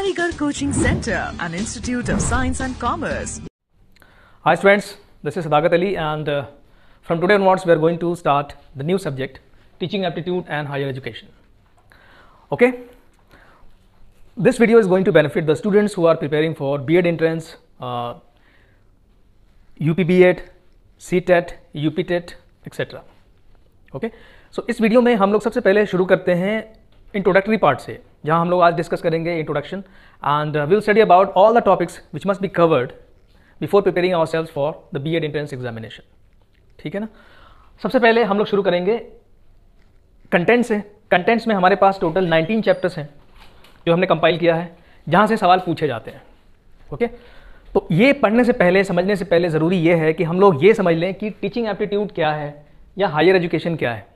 Aligarh Coaching Center, an institute of science and commerce. Hi students, this is Sadagat Ali and uh, from today onwards we are going to start the new subject teaching aptitude and higher education. Okay, this video is going to benefit the students who are preparing for B.Ed entrance, uh, UPB8, CTET, UPTET, etc. Okay. सो इस video में हम लोग सबसे पहले शुरू करते हैं introductory part से जहां हम लोग आज डिस्कस करेंगे introduction and will study about all the topics which must be covered before preparing ourselves for the B Ed entrance examination ठीक है ना सबसे पहले हम लोग शुरू करेंगे कंटेंट्स से कंटेंट्स में हमारे पास टोटल 19 चैप्टर्स हैं जो हमने कंपाइल किया है जहाँ से सवाल पूछे जाते हैं ओके तो ये पढ़ने से पहले समझने से पहले ज़रूरी ये है कि हम लोग ये समझ लें कि टीचिंग एप्टीट्यूड क्या है या हायर एजुकेशन क्या है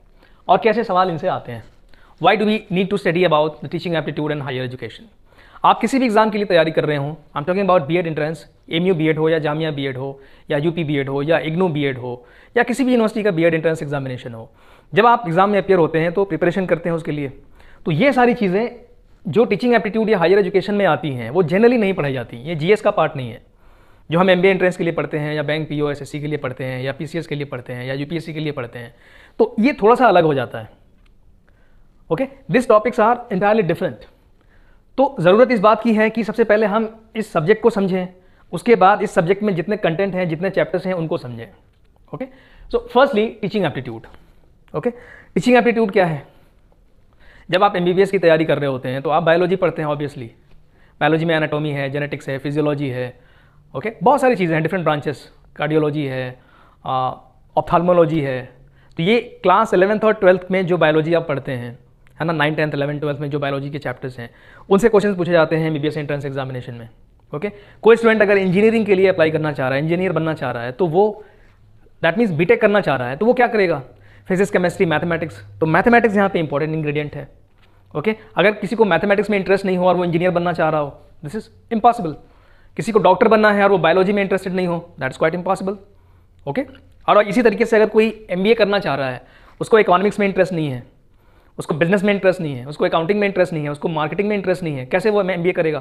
और कैसे सवाल इनसे आते हैं why do we need to study about the teaching aptitude and higher education आप किसी भी एग्जाम के लिए तैयारी कर रहे हो I am talking about B Ed entrance M U B Ed हो या जामिया बी एड हो या यू पी बी एड हो या इग्नू बी एड हो या किसी भी यूनिवर्सिटी का बी एड एंट्रेंस एग्जामिनेशन हो जब आप एग्जाम में अपेयर होते हैं तो प्रिपरेशन करते हैं उसके लिए तो ये सारी चीज़ें जो टीचिंग एप्टीट्यूड या हायर एजुकेशन में आती हैं वो जनरली नहीं पढ़ाई जाती ये जी का पार्ट नहीं है जो हम एम बी एंट्रेंस के लिए पढ़ते हैं या bank P O S S C के लिए पढ़ते हैं या पी सी एस के लिए पढ़ते हैं या यू पी एस सी के लिए पढ़ते हैं तो ये थोड़ा सा अलग हो जाता है okay this topics are entirely different तो ज़रूरत इस बात की है कि सबसे पहले हम इस सब्जेक्ट को समझें उसके बाद इस सब्जेक्ट में जितने कंटेंट हैं जितने चैप्टर्स हैं उनको समझें okay so firstly teaching aptitude okay teaching aptitude क्या है जब आप एम की तैयारी कर रहे होते हैं तो आप बायोलॉजी पढ़ते हैं ऑब्वियसली बायोलॉजी में एनाटोमी है जेनेटिक्स है फिजियोलॉजी है ओके okay? बहुत सारी चीज़ें हैं डिफरेंट ब्रांचेस कार्डियोलॉजी है ऑप्थालमोलॉजी uh, है तो ये क्लास एलेवेंथ और ट्वेल्थ में जो बायोलॉजी आप पढ़ते हैं है ना नाइन टेंथ इलेवन ट्वेल्थ में जो बायोलॉजी के चैप्टर्स हैं उनसे क्वेश्चन पूछे जाते हैं बी एंट्रेंस एग्जामिनेशन में ओके okay? कोई स्टूडेंट अगर इंजीनियरिंग के लिए अप्लाई करना चाह रहा है इंजीनियर बनना चाह रहा है तो वो दैट मीन्स बीटेक करना चाह रहा है तो वो क्या करेगा फिजिक्स केमिस्ट्री मैथमेटिक्स तो मैथमेटिक्स यहाँ पे इंपॉर्टेंट इंग्रेडिएंट है ओके okay? अगर किसी को मैथमेटिक्स में इंटरेस्ट नहीं हो और वो इंजीनियर बनना चाह रहा हो दिस इज इम्पॉसिबल किसी को डॉक्टर बनना है और वो बायोलॉजी में इंटरेस्टेड नहीं हो दैट्स क्वाइट इम्पॉसिबल ओके और इसी तरीके से अगर कोई एम करना चाह रहा है उसको इकोनॉमिक्स में इंटरेस्ट नहीं है उसको बिजनेस में इंटरेस्ट नहीं है उसको अकाउंटिंग में इंटरेस्ट नहीं है उसको मार्केटिंग में इंटरेस्ट नहीं है कैसे वो एम करेगा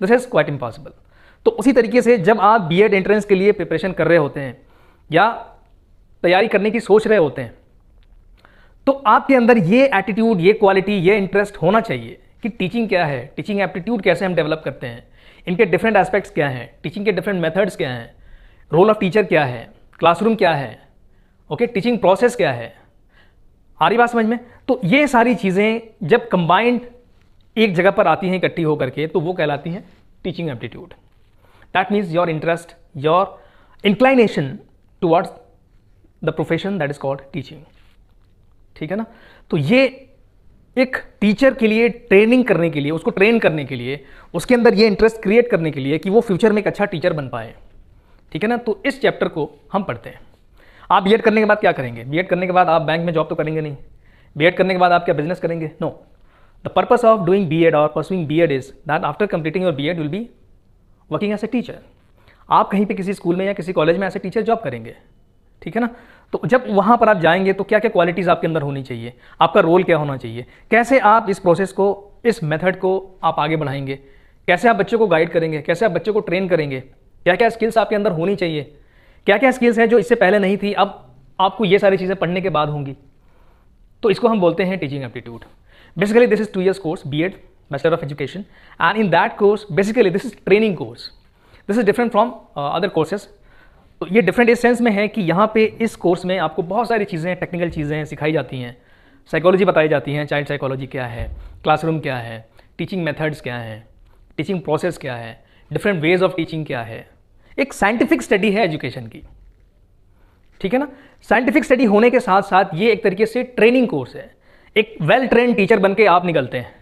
दिस इज़ क्वाइट इम्पॉसिबल तो उसी तरीके से जब आप बी एड एंट्रेंस के लिए प्रिपरेशन कर रहे होते हैं या तैयारी करने की सोच रहे होते हैं तो आपके अंदर ये एटीट्यूड ये क्वालिटी ये इंटरेस्ट होना चाहिए कि टीचिंग क्या है टीचिंग एप्टीट्यूड कैसे हम डेवलप करते हैं इनके डिफरेंट एस्पेक्ट्स क्या हैं टीचिंग के डिफरेंट मेथड्स क्या हैं रोल ऑफ टीचर क्या है क्लासरूम क्या है ओके टीचिंग प्रोसेस क्या है आ रही बात समझ में तो ये सारी चीज़ें जब कंबाइंड एक जगह पर आती हैं इकट्ठी होकर के तो वो कहलाती हैं teaching aptitude that means your interest your inclination towards the profession that is called teaching ठीक है ना तो ये एक टीचर के लिए ट्रेनिंग करने के लिए उसको ट्रेन करने के लिए उसके अंदर ये इंटरेस्ट क्रिएट करने के लिए कि वो फ्यूचर में एक अच्छा टीचर बन पाए ठीक है ना तो इस चैप्टर को हम पढ़ते हैं आप बी करने के बाद क्या करेंगे बी करने के बाद आप बैंक में जॉब तो करेंगे नहीं बी करने के बाद आप क्या बिजनेस करेंगे no the purpose of doing B Ed और pursuing B Ed is that after completing your B Ed will be working as a teacher आप कहीं पे किसी स्कूल में या किसी कॉलेज में ऐसे टीचर जॉब करेंगे ठीक है ना तो जब वहाँ पर आप जाएंगे तो क्या क्या क्वालिटीज़ आपके अंदर होनी चाहिए आपका रोल क्या होना चाहिए कैसे आप इस प्रोसेस को इस मेथड को आप आगे बढ़ाएंगे कैसे आप बच्चों को गाइड करेंगे कैसे आप बच्चों को ट्रेन करेंगे क्या क्या स्किल्स आपके अंदर होनी चाहिए क्या क्या स्किल्स हैं जो इससे पहले नहीं थी अब आपको ये सारी चीज़ें पढ़ने के बाद होंगी तो इसको हम बोलते हैं teaching aptitude basically this is two years course B Ed bachelor of education and in that course basically this is training course this is different from other courses तो ये डिफरेंट इस सेंस में है कि यहाँ पे इस कोर्स में आपको बहुत सारी चीज़ें टेक्निकल चीज़ें सिखाई जाती हैं साइकोलॉजी बताई जाती हैं चाइल्ड साइकोलॉजी क्या है क्लासरूम क्या है टीचिंग मेथड्स क्या हैं टीचिंग प्रोसेस क्या है डिफरेंट वेज ऑफ टीचिंग क्या है एक साइंटिफिक स्टडी है एजुकेशन की ठीक है ना साइंटिफिक स्टडी होने के साथ साथ ये एक तरीके से ट्रेनिंग कोर्स है एक वेल ट्रेन टीचर बन के आप निकलते हैं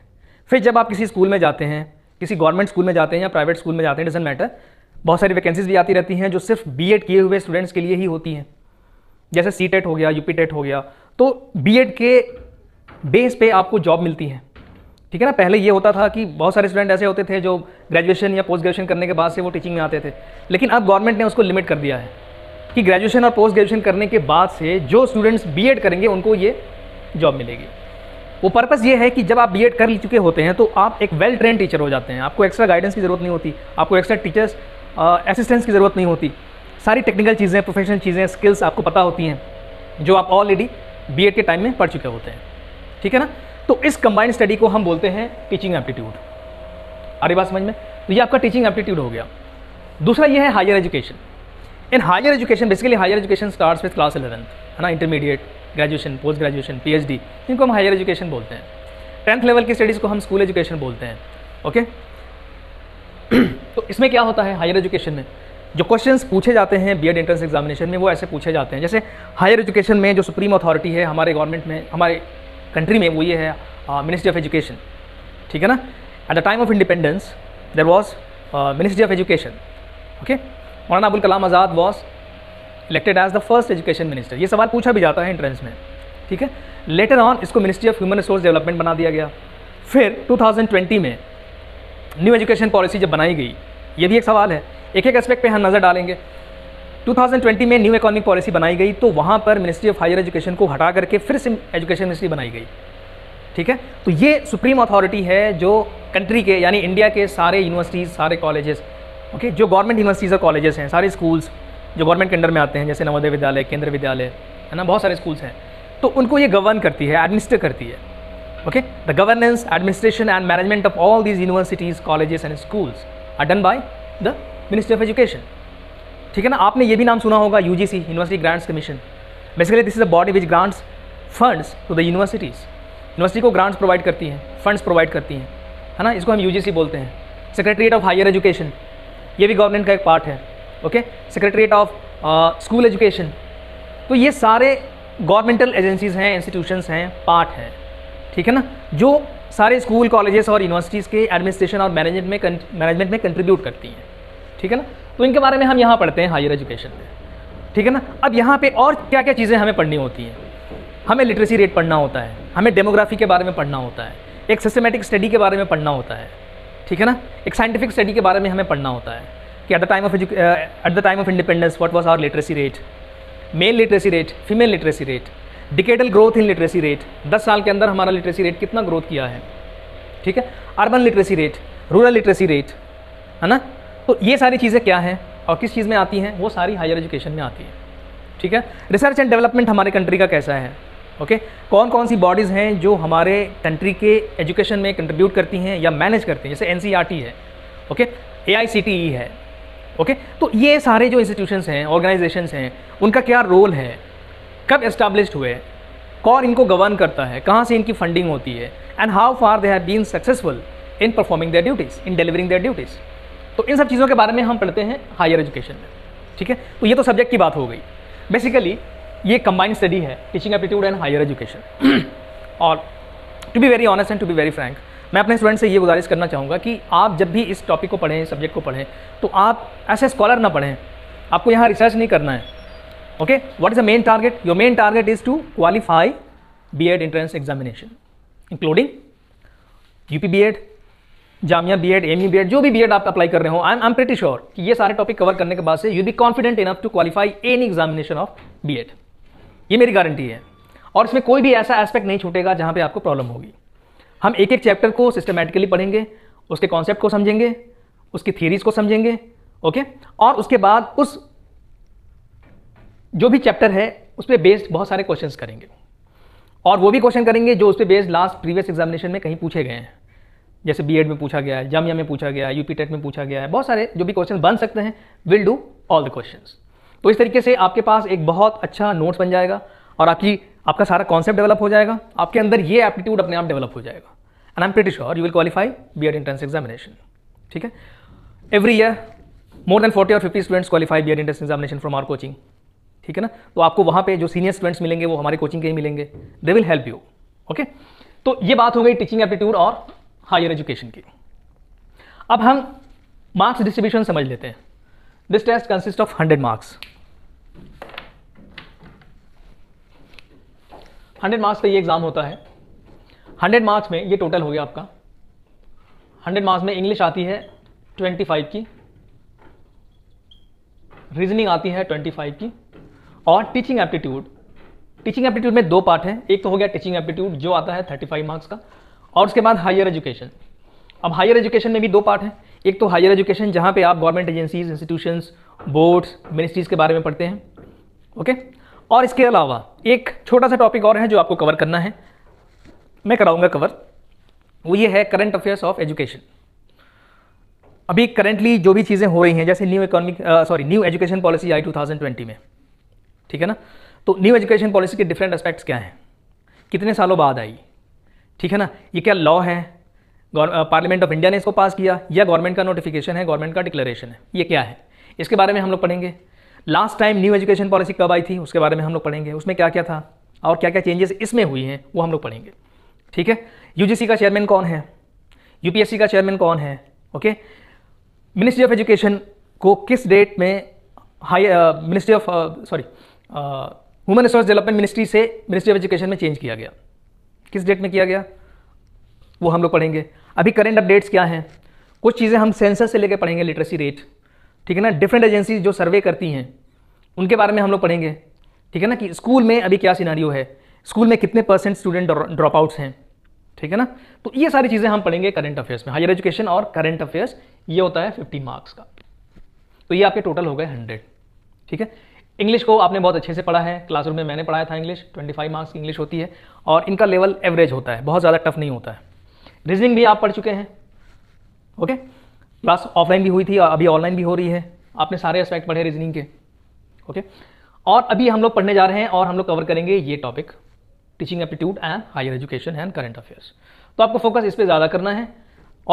फिर जब आप किसी स्कूल में जाते हैं किसी गवर्नमेंट स्कूल में जाते हैं या प्राइवेट स्कूल में जाते हैं डजेंट मैटर बहुत सारी वैकेंसीज भी आती रहती हैं जो सिर्फ बी किए हुए स्टूडेंट्स के लिए ही होती हैं जैसे सी टेट हो गया यूपी टेट हो गया तो बी के बेस पे आपको जॉब मिलती है ठीक है ना पहले ये होता था कि बहुत सारे स्टूडेंट ऐसे होते थे जो ग्रेजुएशन या पोस्ट ग्रेजुएशन करने के बाद से वो टीचिंग में आते थे लेकिन अब गवर्नमेंट ने उसको लिमिट कर दिया है कि ग्रेजुएशन और पोस्ट ग्रेजुएशन करने के बाद से जो स्टूडेंट्स बी करेंगे उनको ये जॉब मिलेगी वो पर्पस ये है कि जब आप बीएड कर चुके होते हैं तो आप एक वेल ट्रेन टीचर हो जाते हैं आपको एक्स्ट्रा गाइडेंस की ज़रूरत नहीं होती आपको एक्स्ट्रा टीचर्स असिस्टेंस की ज़रूरत नहीं होती सारी टेक्निकल चीज़ें प्रोफेशनल चीज़ें स्किल्स आपको पता होती हैं जो आप ऑलरेडी बी के टाइम में पढ़ चुके होते हैं ठीक है ना तो इस कंबाइंड स्टडी को हम बोलते हैं टीचिंग एप्टीट्यूड अरे बात समझ में तो ये आपका टीचिंग एप्टीट्यूड हो गया दूसरा ये है higher education in higher education basically higher education start with class eleventh है ना intermediate graduation post graduation D इनको हम हायर एजुकेशन बोलते हैं टेंथ लेवल की स्टडीज़ को हम स्कूल एजुकेशन बोलते हैं ओके तो इसमें क्या होता है हायर एजुकेशन में जो क्वेश्चंस पूछे जाते हैं बी एड एंट्रेंस एग्जामिनेशन में वो ऐसे पूछे जाते हैं जैसे हायर एजुकेशन में जो सुप्रीम अथॉरिटी है हमारे गवर्नमेंट में हमारे कंट्री में वो ये है मिनिस्ट्री ऑफ एजुकेशन ठीक है ना at the time of independence there was ministry of education okay Maulana Abul Kalam Azad was elected as the first education minister ये सवाल पूछा भी जाता है एंट्रेंस में ठीक है लेटर ऑन इसको ministry of human resource development बना दिया गया फिर 2020 में न्यू एजुकेशन पॉलिसी जब बनाई गई ये भी एक सवाल है एक एक एस्पेक्ट पे हम नज़र डालेंगे 2020 में न्यू इकोनॉमिक पॉलिसी बनाई गई तो वहाँ पर मिनिस्ट्री ऑफ हायर एजुकेशन को हटा करके फिर से एजुकेशन मिनिस्ट्री बनाई गई ठीक है तो ये सुप्रीम अथॉरिटी है जो कंट्री के यानी इंडिया के सारे यूनिवर्सिटीज़ सारे कॉलेजेस ओके जो गवर्नमेंट यूनिवर्सिटीज़ और कॉलेजेस हैं सारे स्कूल्स जो गवर्नमेंट के अंडर में आते हैं जैसे नवोदय विद्यालय केंद्र विद्यालय है ना बहुत सारे स्कूल्स हैं तो उनको ये गवर्न करती है एडमिनिस्टर करती है okay the governance administration and management of all these universities colleges and schools are done by the ministry of education ठीक है ना आपने ये भी नाम सुना होगा U university grants commission basically this is a body which grants funds to the universities university को ग्रांट्स प्रोवाइड करती हैं फंड्स प्रोवाइड करती हैं है ना इसको हम यू बोलते हैं सेक्रेटरीट ऑफ हायर एजुकेशन ये भी गवर्नमेंट का एक पार्ट है okay secretariat of school education तो ये सारे गवर्नमेंटल एजेंसीज़ हैं इंस्टीट्यूशंस हैं पार्ट हैं ठीक है ना जो सारे स्कूल कॉलेजेस और यूनिवर्सिटीज़ के एडमिनिस्ट्रेशन और मैनेजमेंट में मैनेजमेंट में कंट्रीब्यूट करती हैं ठीक है ना तो इनके बारे में हम यहाँ पढ़ते हैं हायर एजुकेशन में ठीक है ना अब यहाँ पे और क्या क्या चीज़ें हमें पढ़नी होती हैं हमें लिटरेसी रेट पढ़ना होता है हमें डेमोग्राफी के बारे में पढ़ना होता है एक सिस्टमेटिक स्टडी के बारे में पढ़ना होता है ठीक है ना एक साइंटिफिक स्टडी के बारे में हमें पढ़ना होता है कि at the time of at the time of independence what was our literacy rate male literacy rate female literacy rate decadal growth in literacy rate दस साल के अंदर हमारा लिटरेसी रेट कितना ग्रोथ किया है ठीक है urban literacy rate rural literacy rate है ना तो ये सारी चीज़ें क्या हैं और किस चीज़ में आती हैं वो सारी हायर एजुकेशन में आती हैं ठीक है रिसर्च एंड डेवलपमेंट हमारे कंट्री का कैसा है ओके कौन कौन सी बॉडीज़ हैं जो हमारे कंट्री के एजुकेशन में कंट्रीब्यूट करती हैं या मैनेज करती हैं जैसे एन e है ओके ए e है ओके okay? तो ये सारे जो इंस्टीट्यूशंस हैं ऑर्गेनाइजेशंस हैं उनका क्या रोल है कब इस्टेब्लिश हुए कौन इनको गवर्न करता है कहाँ से इनकी फंडिंग होती है and how far they have been successful in performing their duties in delivering their duties तो इन सब चीज़ों के बारे में हम पढ़ते हैं हायर एजुकेशन में ठीक है तो ये तो सब्जेक्ट की बात हो गई बेसिकली ये कंबाइंड स्टडी है teaching aptitude and higher education और to be very honest and to be very frank मैं अपने स्टूडेंट से ये गुजारिश करना चाहूँगा कि आप जब भी इस टॉपिक को पढ़ें सब्जेक्ट को पढ़ें तो आप ऐसे स्कॉलर ना पढ़ें आपको यहाँ रिसर्च नहीं करना है okay what is the main target your main target is to qualify B Ed entrance examination including UP B Ed Jamia B Ed M B Ed जो भी बी एड आप अप्लाई कर रहे हो आई एम प्रेटी श्योर कि ये सारे topic cover करने के बाद से you be confident enough to qualify any examination of B Ed ये मेरी गारंटी है और इसमें कोई भी ऐसा एस्पेक्ट नहीं छूटेगा जहाँ पे आपको प्रॉब्लम होगी हम एक एक चैप्टर को सिस्टमेटिकली पढ़ेंगे उसके कॉन्सेप्ट को समझेंगे उसकी थीरीज को समझेंगे ओके और उसके बाद उस जो भी चैप्टर है उस पर बेस्ड बहुत सारे क्वेश्चन करेंगे और वो भी क्वेश्चन करेंगे जो उस पर बेस्ड लास्ट प्रीवियस एग्जामिनेशन में कहीं पूछे गए हैं जैसे बी में पूछा गया है जामिया में पूछा गया है यूपी टेट में पूछा गया है बहुत सारे जो भी क्वेश्चन बन सकते हैं will do all the question तो इस तरीके से आपके पास एक बहुत अच्छा नोट्स बन जाएगा और आपकी आपका सारा कॉन्सेप्ट डेवलप हो जाएगा आपके अंदर ये एप्टीट्यूड अपने आप डेवलप हो जाएगा and I am pretty sure you will qualify B Ed entrance examination ठीक है every year more than forty और fifty students qualify B Ed entrance examination from our coaching ठीक है ना तो आपको वहाँ पे जो सीनियर स्टूडेंट्स मिलेंगे वो हमारे कोचिंग के ही मिलेंगे they will help you okay तो ये बात हो गई टीचिंग एप्टीट्यूड और हायर एजुकेशन की अब हम मार्क्स डिस्ट्रीब्यूशन समझ लेते हैं this test consist of hundred marks hundred marks का ये एग्ज़ाम होता है हंड्रेड मार्क्स में ये टोटल हो गया आपका हंड्रेड मार्क्स में इंग्लिश आती है ट्वेंटी फाइव की रीजनिंग आती है ट्वेंटी फाइव की और टीचिंग एप्टीट्यूड टीचिंग एप्टीट्यूड में दो पार्ट है एक तो हो गया टीचिंग एप्टीट्यूड जो आता है थर्टी फाइव मार्क्स का और उसके बाद हायर एजुकेशन अब हायर एजुकेशन में भी दो पार्ट हैं एक तो हायर एजुकेशन जहाँ पे आप government agencies institutions boards ministries के बारे में पढ़ते हैं ओके और इसके अलावा एक छोटा सा टॉपिक और है जो आपको कवर करना है मैं कराऊंगा कवर वो ये है करंट अफेयर्स ऑफ एजुकेशन अभी करेंटली जो भी चीज़ें हो रही हैं जैसे new economic sorry new education policy आई 2020 में ठीक है ना तो न्यू एजुकेशन पॉलिसी के डिफरेंट एस्पेक्ट्स क्या हैं कितने सालों बाद आई ठीक है ना ये क्या लॉ है पार्लियामेंट ऑफ इंडिया ने इसको पास किया या गवर्नमेंट का नोटिफिकेशन है गवर्नमेंट का डिक्लेरेशन है ये क्या है इसके बारे में हम लोग पढ़ेंगे last time new education policy कब आई थी उसके बारे में हम लोग पढ़ेंगे उसमें क्या क्या था और क्या क्या चेंजेस इसमें हुई हैं वो हम लोग पढ़ेंगे ठीक है यूजीसी का चेयरमैन कौन है यूपीएससी का चेयरमैन कौन है ओके मिनिस्ट्री ऑफ एजुकेशन को किस डेट में हाई ministry of sorry human resource development ministry से मिनिस्ट्री ऑफ एजुकेशन में चेंज किया गया किस डेट में किया गया वो हम लोग पढ़ेंगे अभी करेंट अपडेट्स क्या हैं कुछ चीज़ें हम सेंसर से लेकर पढ़ेंगे लिटरेसी रेट ठीक है ना डिफरेंट एजेंसी जो सर्वे करती हैं उनके बारे में हम लोग पढ़ेंगे ठीक है ना कि स्कूल में अभी क्या सिनारियो है स्कूल में कितने परसेंट स्टूडेंट ड्रॉप आउट्स हैं ठीक है ना तो ये सारी चीज़ें हम पढ़ेंगे करंट अफेयर्स में हायर एजुकेशन और करंट अफेयर्स ये होता है फिफ्टी मार्क्स का तो ये आपके टोटल हो गए हंड्रेड ठीक है इंग्लिश को आपने बहुत अच्छे से पढ़ा है क्लासरूम में मैंने पढ़ाया था इंग्लिश 25 मार्क्स की इंग्लिश होती है और इनका लेवल एवरेज होता है बहुत ज़्यादा टफ नहीं होता है रीजनिंग भी आप पढ़ चुके हैं ओके क्लास ऑफलाइन भी हुई थी और अभी ऑनलाइन भी हो रही है आपने सारे एस्पेक्ट पढ़े रीजनिंग के ओके और अभी हम लोग पढ़ने जा रहे हैं और हम लोग कवर करेंगे ये topic teaching aptitude and higher education and current affairs तो आपको फोकस इस पर ज़्यादा करना है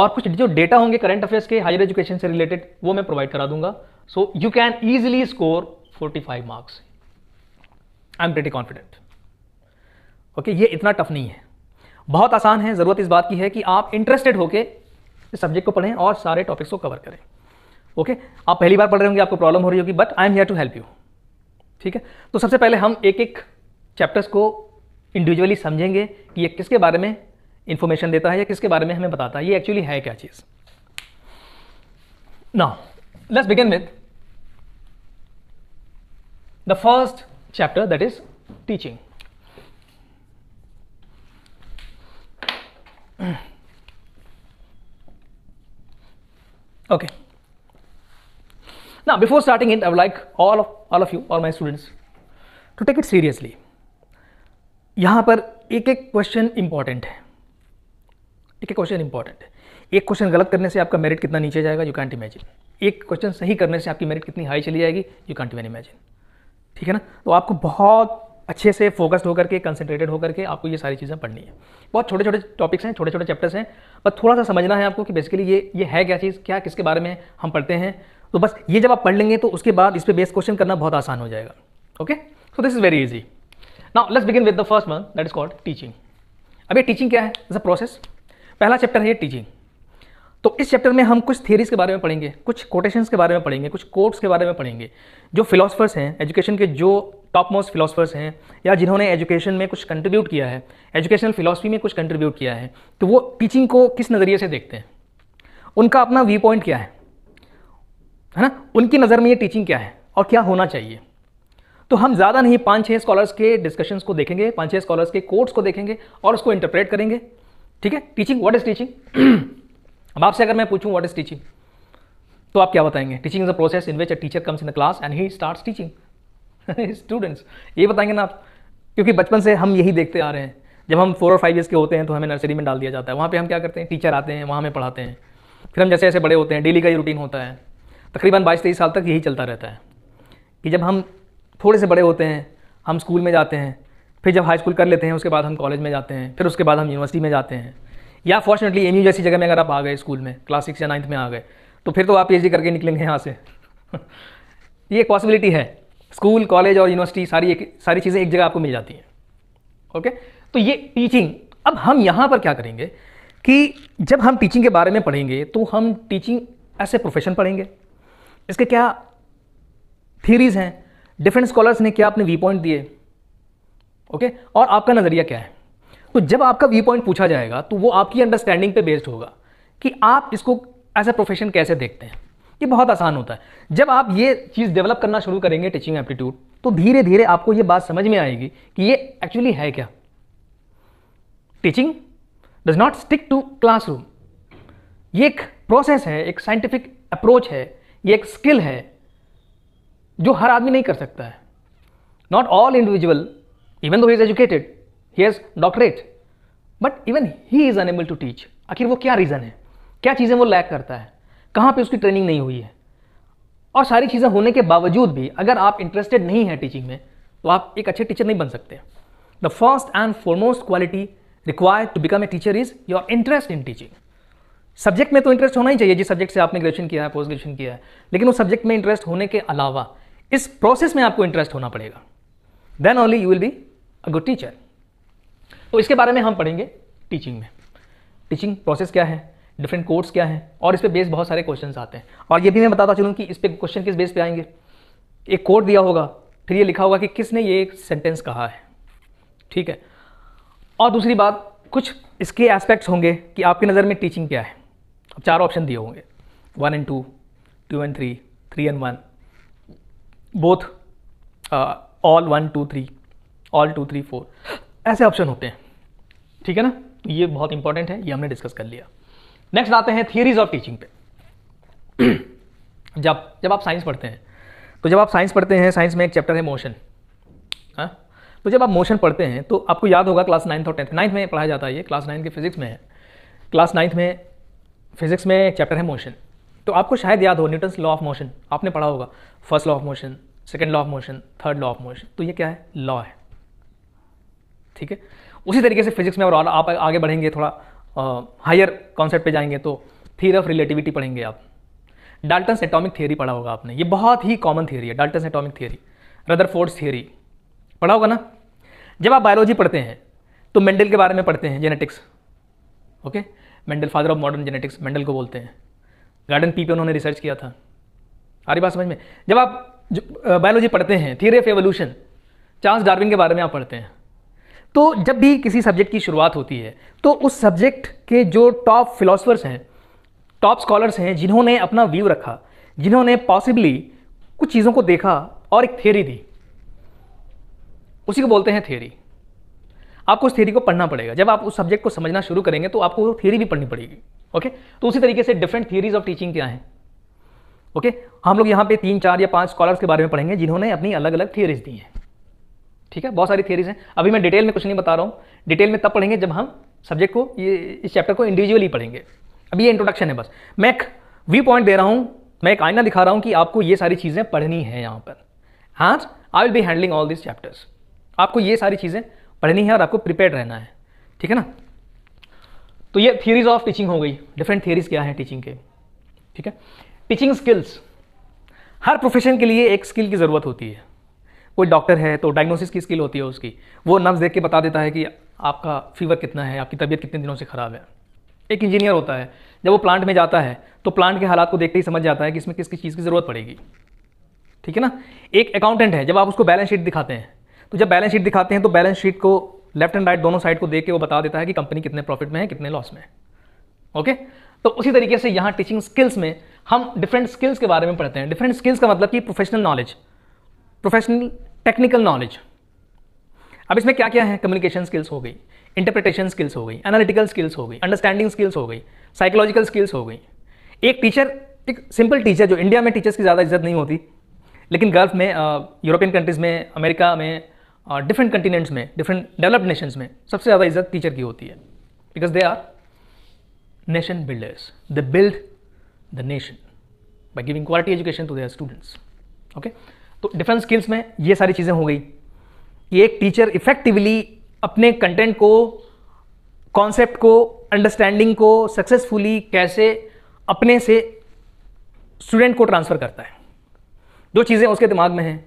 और कुछ जो डेटा होंगे करंट अफेयर्स के हायर एजुकेशन से रिलेटेड वो मैं प्रोवाइड करा दूंगा so you can easily score 45 marks I am pretty confident okay ये इतना टफ नहीं है बहुत आसान है ज़रूरत इस बात की है कि आप इंटरेस्टेड होके इस सब्जेक्ट को पढ़ें और सारे टॉपिक्स को कवर करें ओके okay? आप पहली बार पढ़ रहे होंगे आपको प्रॉब्लम हो रही होगी but I am here to help you ठीक है तो सबसे पहले हम एक एक चैप्टर्स को इंडिविजुअली समझेंगे कि ये किसके बारे में इंफॉर्मेशन देता है या किसके बारे में हमें बताता है ये एक्चुअली है क्या चीज़ now let's begin with the first chapter that is teaching. okay. Now before starting it, I would like all of all of you, all my students, to take it seriously. यहाँ पर एक एक question important है एक एक question important है एक question गलत करने से आपका मेरिट कितना नीचे जाएगा यू कैंट इमेजिन एक क्वेश्चन सही करने से आपकी मेरिट कितनी हाई चली जाएगी यू कैंट इवन इमेजिन ठीक है ना तो आपको बहुत अच्छे से फोकस्ड होकर के कंसंट्रेटेड होकर के आपको ये सारी चीज़ें पढ़नी है बहुत छोटे छोटे टॉपिक्स हैं छोटे छोटे चैप्टर्स हैं बस थोड़ा सा समझना है आपको कि बेसिकली ये ये है क्या चीज़ क्या किसके बारे में हम पढ़ते हैं तो बस ये जब आप पढ़ लेंगे तो उसके बाद इस पर बेस क्वेश्चन करना बहुत आसान हो जाएगा okay so this is very easy now let's begin with the first one that is called teaching अब ये टीचिंग क्या है इज अ प्रोसेस पहला चैप्टर है ये टीचिंग तो इस चैप्टर में हम कुछ थियरीज के बारे में पढ़ेंगे कुछ कोटेशंस के बारे में पढ़ेंगे कुछ कोट्स के बारे में पढ़ेंगे जो फिलोसफर्स हैं एजुकेशन के जो टॉप मोस्ट फिलोसफर्स हैं या जिन्होंने एजुकेशन में कुछ कंट्रीब्यूट किया है एजुकेशनल फिलोसफी में कुछ कंट्रीब्यूट किया है तो वो टीचिंग को किस नज़रिए से देखते हैं उनका अपना व्यू पॉइंट क्या है है ना उनकी नज़र में ये टीचिंग क्या है और क्या होना चाहिए तो हम ज़्यादा नहीं पाँच छः स्कॉलर्स के डिस्कशंस को देखेंगे पाँच छः स्कॉलर्स के कोर्ट्स को देखेंगे और उसको इंटरप्रेट करेंगे ठीक है टीचिंग व्हाट इज़ टीचिंग अब आपसे अगर मैं पूछूं व्हाट इज टीचिंग तो आप क्या बताएंगे teaching is a process in which a teacher comes in the class and he start teaching students ये बताएंगे ना आप क्योंकि बचपन से हम यही देखते आ रहे हैं जब हम फोर और फाइव ईयर्स के होते हैं तो हमें नर्सरी में डाल दिया जाता है वहाँ पे हम क्या करते हैं टीचर आते हैं वहाँ हमें पढ़ाते हैं फिर हम जैसे जैसे बड़े होते हैं डेली का ही रूटीन होता है तकरीबन बाईस तेईस साल तक यही चलता रहता है कि जब हम थोड़े से बड़े होते हैं हम स्कूल में जाते हैं फिर जब हाई स्कूल कर लेते हैं उसके बाद हम कॉलेज में जाते हैं फिर उसके बाद हम यूनिवर्सिटी में जाते हैं या फॉर्चुनेटली एम जैसी जगह में अगर आप आ गए स्कूल में क्लास सिक्स या नाइन्थ में आ गए तो फिर तो आप पी करके निकलेंगे यहाँ से ये एक पॉसिबिलिटी है स्कूल कॉलेज और यूनिवर्सिटी सारी एक सारी चीज़ें एक जगह आपको मिल जाती हैं ओके तो ये टीचिंग अब हम यहाँ पर क्या करेंगे कि जब हम टीचिंग के बारे में पढ़ेंगे तो हम टीचिंग ऐसे ए प्रोफेशन पढ़ेंगे इसके क्या थीरीज हैं डिफरेंट स्कॉलर्स ने क्या अपने वी पॉइंट दिए ओके और आपका नज़रिया क्या है तो जब आपका व्यू पॉइंट पूछा जाएगा तो वो आपकी अंडरस्टैंडिंग पे बेस्ड होगा कि आप इसको एज ए प्रोफेशन कैसे देखते हैं ये बहुत आसान होता है जब आप ये चीज़ डेवलप करना शुरू करेंगे टीचिंग एप्टीट्यूड तो धीरे धीरे आपको ये बात समझ में आएगी कि ये एक्चुअली है क्या teaching does not stick to classroom ये एक प्रोसेस है एक साइंटिफिक अप्रोच है ये एक स्किल है जो हर आदमी नहीं कर सकता है not all individual even though is educated he has doctorate but even he is unable to teach आखिर वो क्या रीज़न है क्या चीज़ें वो लैक करता है कहाँ पे उसकी ट्रेनिंग नहीं हुई है और सारी चीज़ें होने के बावजूद भी अगर आप इंटरेस्टेड नहीं है टीचिंग में तो आप एक अच्छे टीचर नहीं बन सकते the first and foremost quality required to become a teacher is your interest in teaching subject में तो इंटरेस्ट होना ही चाहिए जिस सब्जेक्ट से आपने ग्रेजुएशन किया है पोस्ट ग्रेजुएशन किया है लेकिन उस सब्जेक्ट में इंटरेस्ट होने के अलावा इस प्रोसेस में आपको इंटरेस्ट होना पड़ेगा then only you will be a good teacher तो इसके बारे में हम पढ़ेंगे टीचिंग में टीचिंग प्रोसेस क्या है डिफरेंट कोर्स क्या है और इस पर बेस बहुत सारे क्वेश्चन आते हैं और ये भी मैं बताता चलूँ कि इस पर क्वेश्चन किस बेस पे आएंगे एक कोड दिया होगा फिर ये लिखा होगा कि किसने ये सेंटेंस कहा है ठीक है और दूसरी बात कुछ इसके एस्पेक्ट्स होंगे कि आपकी नज़र में टीचिंग क्या है अब चार ऑप्शन दिए होंगे one and two two and three three and one both all one two three all two three four ऐसे ऑप्शन होते हैं ठीक है ना ये बहुत इंपॉर्टेंट है ये हमने डिस्कस कर लिया नेक्स्ट आते हैं थियरीज ऑफ टीचिंग पे जब जब आप साइंस पढ़ते हैं तो जब आप साइंस पढ़ते हैं साइंस में एक चैप्टर है मोशन हाँ तो जब आप मोशन पढ़ते हैं तो आपको याद होगा क्लास नाइन्थ और टेंथ नाइन्थ में पढ़ाया जाता है ये क्लास नाइन्थ के फिजिक्स में है क्लास नाइन्थ में फिजिक्स में एक चैप्टर है मोशन तो आपको शायद याद हो न्यूटन्स लॉ ऑफ मोशन आपने पढ़ा होगा first law of motion second law of motion third law of motion तो ये क्या है लॉ है ठीक है उसी तरीके से फिजिक्स में और आप आगे बढ़ेंगे थोड़ा हायर कॉन्सेप्ट पे जाएंगे तो थीर ऑफ रिलेटिविटी पढ़ेंगे आप डाल्टन एटॉमिक थियरी पढ़ा होगा आपने ये बहुत ही कॉमन थियरी है Dalton atomic theory Rutherford theory पढ़ा होगा ना जब आप बायोलॉजी पढ़ते हैं तो मेंडल के बारे में पढ़ते हैं genetics okay Mendel father of modern genetics Mendel को बोलते हैं गार्डन पी पे उन्होंने रिसर्च किया था आ रही बात समझ में जब आप बायोलॉजी पढ़ते हैं theory of evolution Charles Darwin के बारे में आप पढ़ते हैं तो जब भी किसी सब्जेक्ट की शुरुआत होती है तो उस सब्जेक्ट के जो टॉप फिलोसफर्स हैं टॉप स्कॉलर्स हैं जिन्होंने अपना व्यू रखा जिन्होंने पॉसिबली कुछ चीज़ों को देखा और एक थेरी दी उसी को बोलते हैं थेरी आपको उस थेरी को पढ़ना पड़ेगा जब आप उस सब्जेक्ट को समझना शुरू करेंगे तो आपको वो थेरी भी पढ़नी पड़ेगी ओके तो उसी तरीके से डिफरेंट थियरीज ऑफ टीचिंग क्या हैं ओके हम लोग यहाँ पे तीन चार या पांच स्कॉलर्स के बारे में पढ़ेंगे जिन्होंने अपनी अलग अलग थियरीज दी हैं ठीक है बहुत सारी थियरीज हैं अभी मैं डिटेल में कुछ नहीं बता रहा हूँ डिटेल में तब पढ़ेंगे जब हम सब्जेक्ट को ये इस चैप्टर को इंडिविजुअली पढ़ेंगे अभी ये इंट्रोडक्शन है बस मैं एक व्यू पॉइंट दे रहा हूँ मैं एक आईना दिखा रहा हूँ कि आपको ये सारी चीज़ें पढ़नी है यहाँ पर हाँ I will be handling all this chapters आपको ये सारी चीज़ें पढ़नी है और आपको प्रिपेयर रहना है ठीक है ना तो ये थियरीज ऑफ टीचिंग हो गई डिफरेंट थियरीज क्या है टीचिंग के ठीक है टीचिंग स्किल्स हर प्रोफेशन के लिए एक स्किल की ज़रूरत होती है कोई डॉक्टर है तो डायग्नोसिस की स्किल होती है उसकी वो नर्स देख के बता देता है कि आपका फीवर कितना है आपकी तबीयत कितने दिनों से ख़राब है एक इंजीनियर होता है जब वो प्लांट में जाता है तो प्लांट के हालात को देखते ही समझ जाता है कि इसमें किस किस चीज़ की ज़रूरत पड़ेगी ठीक है ना एक अकाउंटेंट है जब आप उसको बैलेंस शीट दिखाते हैं तो जब बैलेंस शीट दिखाते हैं तो बैलेंस शीट को लेफ्ट एंड राइट दोनों साइड को देख के वो बता देता है कि कंपनी कितने प्रॉफिट में है कितने लॉस में है ओके तो उसी तरीके से यहाँ टीचिंग स्किल्स में हम डिफरेंट स्किल्स के बारे में पढ़ते हैं डिफरेंट स्किल्स का मतलब कि professional knowledge professional technical knowledge अब इसमें क्या क्या है कम्युनिकेशन स्किल्स हो गई इंटरप्रिटेशन स्किल्स हो गई एनालिटिकल स्किल्स हो गई अंडरस्टैंडिंग स्किल्स हो गई साइकोलॉजिकल स्किल्स हो गई एक टीचर एक सिंपल टीचर जो इंडिया में टीचर्स की ज़्यादा इज्जत नहीं होती लेकिन गल्फ में यूरोपियन कंट्रीज़ में अमेरिका में डिफरेंट कंटिनेंट्स में डिफरेंट डेवलप्ड नेशंस में सबसे ज़्यादा इज्जत टीचर की होती है because they are nation builders they build the nation by giving quality education to their students okay तो डिफरेंट स्किल्स में ये सारी चीज़ें हो गई कि एक टीचर इफेक्टिवली अपने कंटेंट को कॉन्सेप्ट को अंडरस्टैंडिंग को सक्सेसफुली कैसे अपने से स्टूडेंट को ट्रांसफ़र करता है जो चीज़ें उसके दिमाग में हैं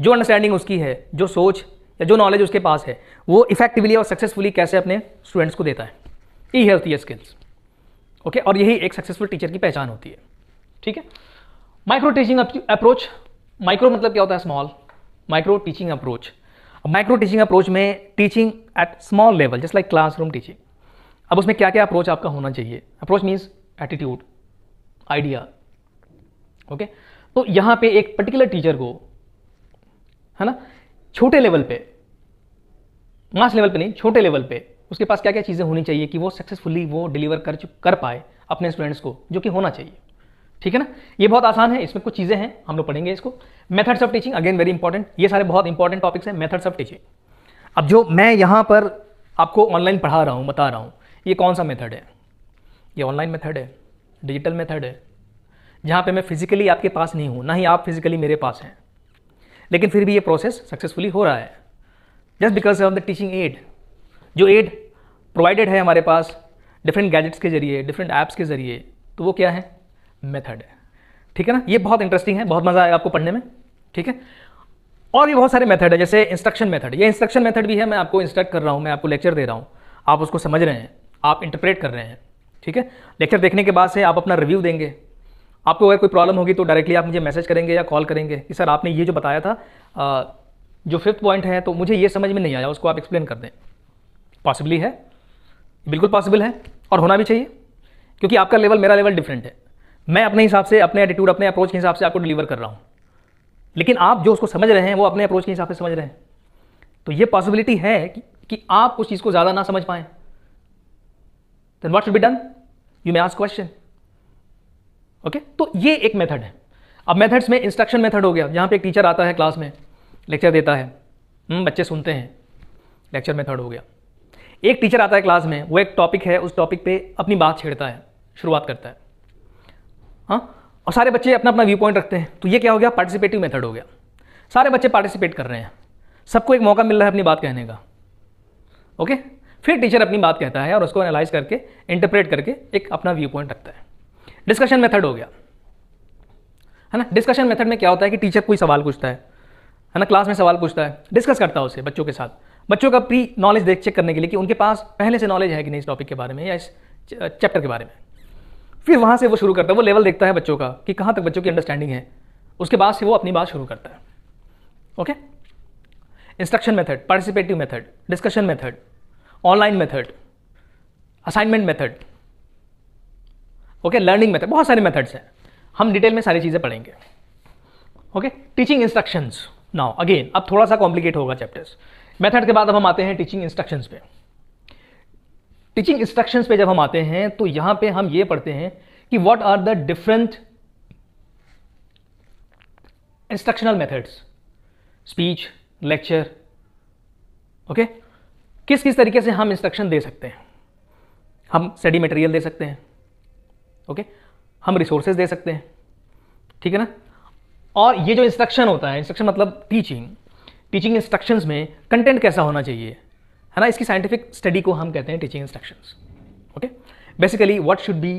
जो अंडरस्टैंडिंग उसकी है जो सोच या जो नॉलेज उसके पास है वो इफेक्टिवली और सक्सेसफुली कैसे अपने स्टूडेंट्स को देता है ई होती है स्किल्स ओके और यही एक सक्सेसफुल टीचर की पहचान होती है ठीक है माइक्रो टीचिंग अप्रोच माइक्रो मतलब क्या होता है small micro teaching approach micro teaching approach में teaching at small level just like classroom teaching अब उसमें क्या क्या अप्रोच आपका होना चाहिए approach means attitude idea okay तो यहाँ पे एक पर्टिकुलर टीचर को है ना छोटे लेवल पे मास लेवल पे नहीं छोटे लेवल पे उसके पास क्या क्या चीज़ें होनी चाहिए कि वो सक्सेसफुली वो डिलीवर कर कर पाए अपने स्टूडेंट्स को जो कि होना चाहिए ठीक है ना ये बहुत आसान है इसमें कुछ चीज़ें हैं हम लोग पढ़ेंगे इसको methods of teaching again very important ये सारे बहुत इंपॉर्टेंट टॉपिक्स हैं मेथड्स ऑफ टीचिंग अब जो मैं यहाँ पर आपको ऑनलाइन पढ़ा रहा हूँ बता रहा हूँ ये कौन सा मेथड है ये ऑनलाइन मेथड है डिजिटल मेथड है जहाँ पे मैं फिजिकली आपके पास नहीं हूँ ना ही आप फिजिकली मेरे पास हैं लेकिन फिर भी ये प्रोसेस सक्सेसफुली हो रहा है just because of the teaching aid जो एड प्रोवाइडेड है हमारे पास डिफरेंट गैजेट्स के जरिए डिफरेंट ऐप्स के जरिए तो वो क्या है मेथड है ठीक है ना ये बहुत इंटरेस्टिंग है बहुत मजा आएगा आपको पढ़ने में ठीक है और भी बहुत सारे मेथड है जैसे इंस्ट्रक्शन मेथड ये इंस्ट्रक्शन मेथड भी है मैं आपको इंस्ट्रक्ट कर रहा हूँ मैं आपको लेक्चर दे रहा हूँ आप उसको समझ रहे हैं आप इंटरप्रेट कर रहे हैं ठीक है लेक्चर देखने के बाद से आप अपना रिव्यू देंगे आपको अगर कोई प्रॉब्लम होगी तो डायरेक्टली आप मुझे मैसेज करेंगे या कॉल करेंगे कि सर आपने ये जो बताया था आ, जो फिफ्थ पॉइंट है तो मुझे ये समझ में नहीं आया उसको आप एक्सप्लेन कर दें पॉसिबली है बिल्कुल पॉसिबल है और होना भी चाहिए क्योंकि आपका लेवल मेरा लेवल डिफरेंट है मैं अपने हिसाब से अपने एटीट्यूड अपने अप्रोच के हिसाब से आपको डिलीवर कर रहा हूँ लेकिन आप जो उसको समझ रहे हैं वो अपने अप्रोच के हिसाब से समझ रहे हैं तो ये पॉसिबिलिटी है कि, कि आप उस चीज़ को ज़्यादा ना समझ पाएं then what should be done you may ask question okay तो ये एक मेथड है अब मेथड्स में इंस्ट्रक्शन मेथड हो गया जहाँ पे एक टीचर आता है क्लास में लेक्चर देता है हम्म, बच्चे सुनते हैं लेक्चर मेथड हो गया एक टीचर आता है क्लास में वो एक टॉपिक है उस टॉपिक पे अपनी बात छेड़ता है शुरुआत करता है हाँ और सारे बच्चे अपना अपना व्यू पॉइंट रखते हैं तो ये क्या हो गया पार्टिसिपेटिव मेथड हो गया सारे बच्चे पार्टिसिपेट कर रहे हैं सबको एक मौका मिल रहा है अपनी बात कहने का ओके फिर टीचर अपनी बात कहता है और उसको एनालाइज करके इंटरप्रेट करके एक अपना व्यू पॉइंट रखता है डिस्कशन मेथड हो गया है ना डिस्कशन मेथड में क्या होता है कि टीचर कोई सवाल पूछता है है ना क्लास में सवाल पूछता है डिस्कस करता है उसे बच्चों के साथ बच्चों का प्री नॉलेज देख चेक करने के लिए कि उनके पास पहले से नॉलेज है कि नहीं इस टॉपिक के बारे में या इस चैप्टर के बारे में फिर वहां से वो शुरू करता है वो लेवल देखता है बच्चों का कि कहां तक बच्चों की अंडरस्टैंडिंग है उसके बाद से वो अपनी बात शुरू करता है okay instruction method participative method discussion method online method assignment method okay learning method बहुत सारे मेथड्स हैं हम डिटेल में सारी चीज़ें पढ़ेंगे okay teaching instructions now again अब थोड़ा सा कॉम्प्लिकेट होगा चैप्टर्स मेथड के बाद अब हम आते हैं टीचिंग इंस्ट्रक्शंस पे टीचिंग इंस्ट्रक्शंस पे जब हम आते हैं तो यहां पे हम ये पढ़ते हैं कि what are the different instructional methods speech lecture okay किस किस तरीके से हम इंस्ट्रक्शन दे सकते हैं हम स्टडी मटेरियल दे सकते हैं ओके okay? हम रिसोर्सेज दे सकते हैं ठीक है ना और ये जो इंस्ट्रक्शन होता है इंस्ट्रक्शन मतलब टीचिंग टीचिंग इंस्ट्रक्शंस में कंटेंट कैसा होना चाहिए है ना इसकी साइंटिफिक स्टडी को हम कहते हैं teaching instructions okay basically what should be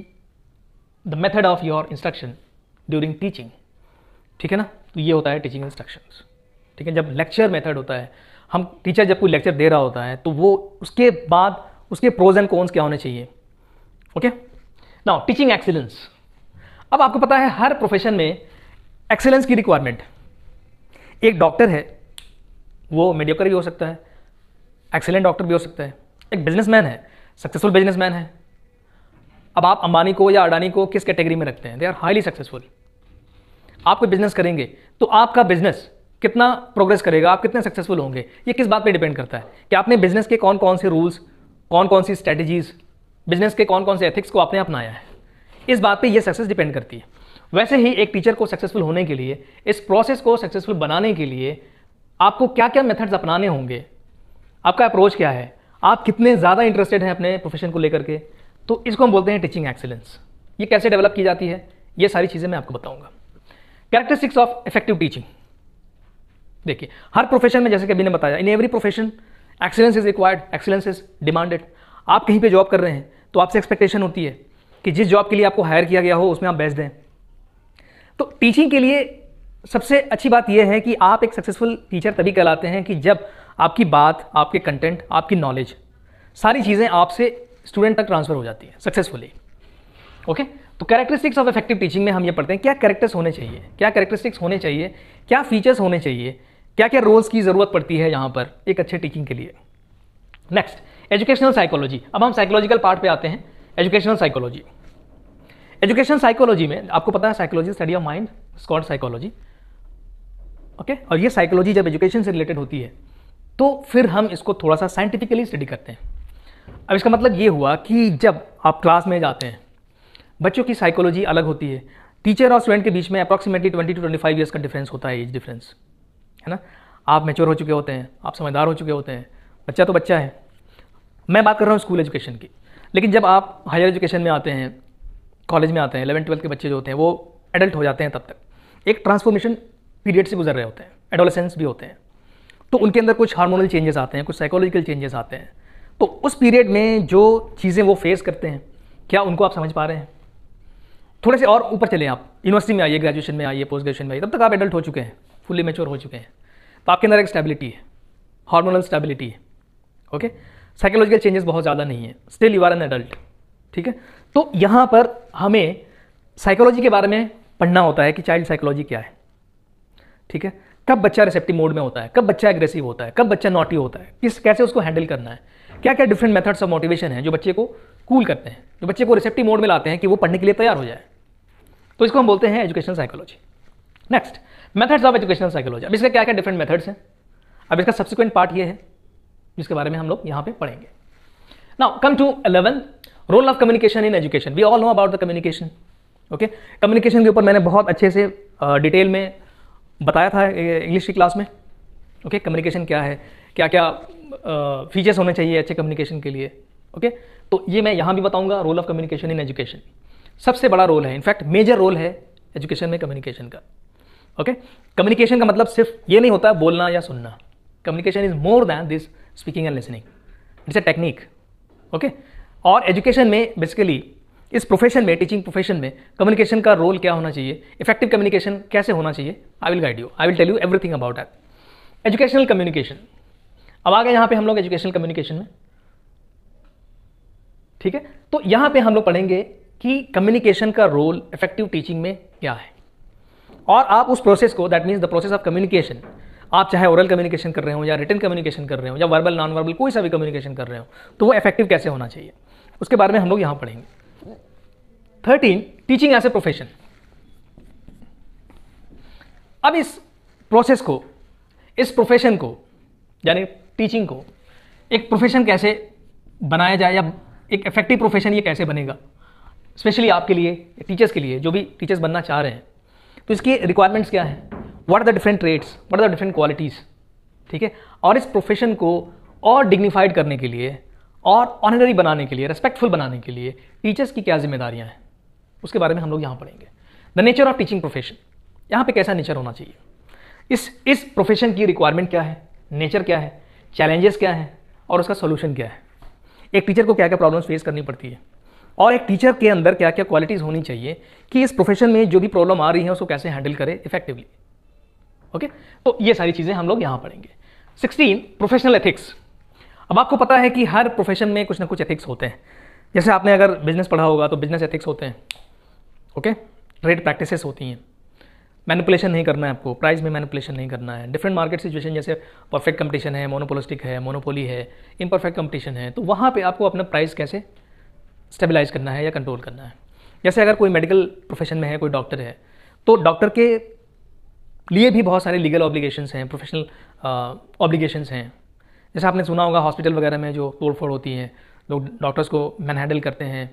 the method of your instruction during teaching ठीक है ना तो ये होता है टीचिंग इंस्ट्रक्शन ठीक है जब लेक्चर मेथड होता है हम टीचर जब कोई लेक्चर दे रहा होता है तो वो उसके बाद उसके प्रोज एंड कॉन्स क्या होने चाहिए ओके नाउ टीचिंग एक्सीलेंस अब आपको पता है हर प्रोफेशन में एक्सीलेंस की रिक्वायरमेंट एक डॉक्टर है वो मेडियोकर भी हो सकता है एक्सीलेंट डॉक्टर भी हो सकता है एक बिजनेसमैन है सक्सेसफुल बिजनेसमैन है अब आप अंबानी को या अडानी को किस कैटेगरी में रखते हैं दे आर हाईली सक्सेसफुल आप कोई बिजनेस करेंगे तो आपका बिजनेस कितना प्रोग्रेस करेगा आप कितने सक्सेसफुल होंगे ये किस बात पे डिपेंड करता है कि आपने बिजनेस के कौन कौन से रूल्स कौन कौन सी स्ट्रैटेजीज बिजनेस के कौन कौन से एथिक्स को आपने अपनाया है इस बात पे ये सक्सेस डिपेंड करती है वैसे ही एक टीचर को सक्सेसफुल होने के लिए इस प्रोसेस को सक्सेसफुल बनाने के लिए आपको क्या क्या मेथड्स अपनाने होंगे आपका अप्रोच क्या है आप कितने ज़्यादा इंटरेस्टेड हैं अपने प्रोफेशन को लेकर के तो इसको हम बोलते हैं टीचिंग एक्सेलेंस ये कैसे डेवलप की जाती है ये सारी चीज़ें मैं आपको बताऊंगा कैरेक्टरिस्टिक्स ऑफ इफेक्टिव टीचिंग देखिए हर प्रोफेशन में जैसे कि अभी ने बताया in every profession excellence is required excellence is demanded आप कहीं पे जॉब कर रहे हैं तो आपसे एक्सपेक्टेशन होती है कि जिस जॉब के लिए आपको हायर किया गया हो उसमें आप बेच दें तो टीचिंग के लिए सबसे अच्छी बात यह है कि आप एक सक्सेसफुल टीचर तभी कहलाते हैं कि जब आपकी बात आपके कंटेंट आपकी नॉलेज सारी चीज़ें आपसे स्टूडेंट तक ट्रांसफ़र हो जाती है सक्सेसफुली ओके तो कैरेक्टरिस्टिक्स ऑफ इफेक्टिव टीचिंग में हम ये पढ़ते हैं क्या कैरेक्टर्स होने चाहिए क्या कैरेक्टरिस्टिक्स होने चाहिए क्या फीचर्स होने चाहिए क्या क्या रोल्स की ज़रूरत पड़ती है यहाँ पर एक अच्छे टीचिंग के लिए नेक्स्ट एजुकेशनल साइकोलॉजी अब हम साइकोलॉजिकल पार्ट पे आते हैं एजुकेशनल साइकोलॉजी एजुकेशन साइकोलॉजी में आपको पता है साइकोलॉजी स्टडी ऑफ माइंड स्कॉट साइकोलॉजी ओके और ये साइकोलॉजी जब एजुकेशन से रिलेटेड होती है तो फिर हम इसको थोड़ा सा साइंटिफिकली स्टडी करते हैं अब इसका मतलब ये हुआ कि जब आप क्लास में जाते हैं बच्चों की साइकोलॉजी अलग होती है टीचर और स्टूडेंट के बीच में approximately twenty two twenty five years का डिफरेंस होता है एज डिफरेंस है ना आप मेच्योर हो चुके होते हैं आप समझदार हो चुके होते हैं बच्चा तो बच्चा है मैं बात कर रहा हूँ स्कूल एजुकेशन की लेकिन जब आप हायर एजुकेशन में आते हैं कॉलेज में आते हैं इलेवन ट्वेल्थ के बच्चे जो होते हैं वो एडल्ट हो जाते हैं तब तक एक ट्रांसफॉर्मेशन पीरियड से गुजर रहे होते हैं एडोलेसेंस भी होते हैं तो उनके अंदर कुछ हार्मोनल चेंजेस आते हैं कुछ साइकोलॉजिकल चेंजेस आते हैं तो उस पीरियड में जो चीज़ें वो फेस करते हैं क्या उनको आप समझ पा रहे हैं थोड़े से और ऊपर चले आप यूनिवर्सिटी में आइए ग्रेजुएशन में आइए पोस्ट ग्रेजुएशन में आइए तब तक आप एडल्ट हो चुके हैं फुली मेच्योर हो चुके हैं तो आपके अंदर एक स्टेबिलिटी है हार्मोनल स्टेबिलिटी है ओके साइकोलॉजिकल चेंजेस बहुत ज़्यादा नहीं है still you are an adult ठीक है तो यहाँ पर हमें साइकोलॉजी के बारे में पढ़ना होता है कि चाइल्ड साइकोलॉजी क्या है ठीक है कब बच्चा रिसेप्टिव मोड में होता है कब बच्चा एग्रेसिव होता है कब बच्चा नॉटी होता है किस कैसे उसको हैंडल करना है क्या क्या डिफरेंट मेथड्स ऑफ मोटिवेशन है जो बच्चे को कूल करते हैं जो बच्चे को रिसेप्टिव मोड में लाते हैं कि वो पढ़ने के लिए तैयार हो जाए तो इसको हम बोलते हैं education psychology next methods of education psychology अब इसका क्या क्या डिफरेंट मेथड्स हैं अब इसका सब्सिक्वेंट पार्ट ये है जिसके बारे में हम लोग यहाँ पे पढ़ेंगे now come to eleven role of communication in education we all know about the communication okay communication के ऊपर मैंने बहुत अच्छे से डिटेल uh, में बताया था इंग्लिश की क्लास में ओके कम्युनिकेशन क्या है क्या क्या फीचर्स होने चाहिए अच्छे कम्युनिकेशन के लिए ओके तो ये मैं यहाँ भी बताऊँगा role of communication in education सबसे बड़ा रोल है इनफैक्ट मेजर रोल है एजुकेशन में कम्युनिकेशन का ओके कम्युनिकेशन का मतलब सिर्फ ये नहीं होता बोलना या सुनना communication is more than this speaking and listening it's a technique okay और एजुकेशन में बेसिकली इस प्रोफेशन में टीचिंग प्रोफेशन में कम्युनिकेशन का रोल क्या होना चाहिए इफेक्टिव कम्युनिकेशन कैसे होना चाहिए I will guide you I will tell you everything about that educational communication अब आ गए यहाँ पे हम लोग एजुकेशनल कम्युनिकेशन में ठीक है तो यहाँ पे हम लोग पढ़ेंगे कि कम्युनिकेशन का रोल इफेक्टिव टीचिंग में क्या है और आप उस प्रोसेस को that means the process of communication आप चाहे ओरल कम्युनिकेशन कर रहे हो या रिटर्न कम्युनिकेशन कर रहे हो या वर्बल नॉन वर्बल कोई सा भी कम्युनिकेशन कर रहे हो तो वो इफेक्टिव कैसे होना चाहिए उसके बारे में हम लोग यहाँ पढ़ेंगे thirteen teaching as a profession अब इस प्रोसेस को इस प्रोफेशन को यानी टीचिंग को एक प्रोफेशन कैसे बनाया जाए या एक इफेक्टिव प्रोफेशन ये कैसे बनेगा स्पेशली आपके लिए टीचर्स के लिए जो भी टीचर्स बनना चाह रहे हैं तो इसकी रिक्वायरमेंट्स क्या हैं what are the different traits what are the different qualities ठीक है और इस प्रोफेशन को और डिग्निफाइड करने के लिए और ऑनररी बनाने के लिए रेस्पेक्टफुल बनाने के लिए टीचर्स की क्या जिम्मेदारियाँ हैं उसके बारे में हम लोग यहाँ पढ़ेंगे the nature of teaching profession यहाँ पे कैसा नेचर होना चाहिए इस इस प्रोफेशन की रिक्वायरमेंट क्या है नेचर क्या है चैलेंजेस क्या है और उसका सोल्यूशन क्या है एक टीचर को क्या क्या प्रॉब्लम्स फेस करनी पड़ती है और एक टीचर के अंदर क्या क्या क्वालिटीज़ होनी चाहिए कि इस प्रोफेशन में जो भी प्रॉब्लम आ रही है उसको कैसे हैंडल करे इफेक्टिवली ओके तो ये सारी चीज़ें हम लोग यहाँ पढ़ेंगे सिक्सटीन प्रोफेशनल एथिक्स अब आपको पता है कि हर प्रोफेशन में कुछ ना कुछ एथिक्स होते हैं जैसे आपने अगर बिजनेस पढ़ा होगा तो बिजनेस एथिक्स होते हैं ओके ट्रेड प्रैक्टिसेस होती हैं मैनिपुलेशन नहीं करना है आपको प्राइस में मैनिपुलेशन नहीं करना है डिफरेंट मार्केट सिचुएशन जैसे परफेक्ट कंपटीशन है मोनोपोलिस्टिक है मोनोपोली है इनपरफेक्ट कंपटीशन है तो वहाँ पे आपको अपना प्राइस कैसे स्टेबलाइज करना है या कंट्रोल करना है जैसे अगर कोई मेडिकल प्रोफेशन में है कोई डॉक्टर है तो डॉक्टर के लिए भी बहुत सारे लीगल ऑब्लिगेशंस हैं प्रोफेशनल ऑब्लिगेशंस हैं जैसे आपने सुना होगा हॉस्पिटल वगैरह में जो तोड़फोड़ होती है लोग डॉक्टर्स को मैनहैंडल करते हैं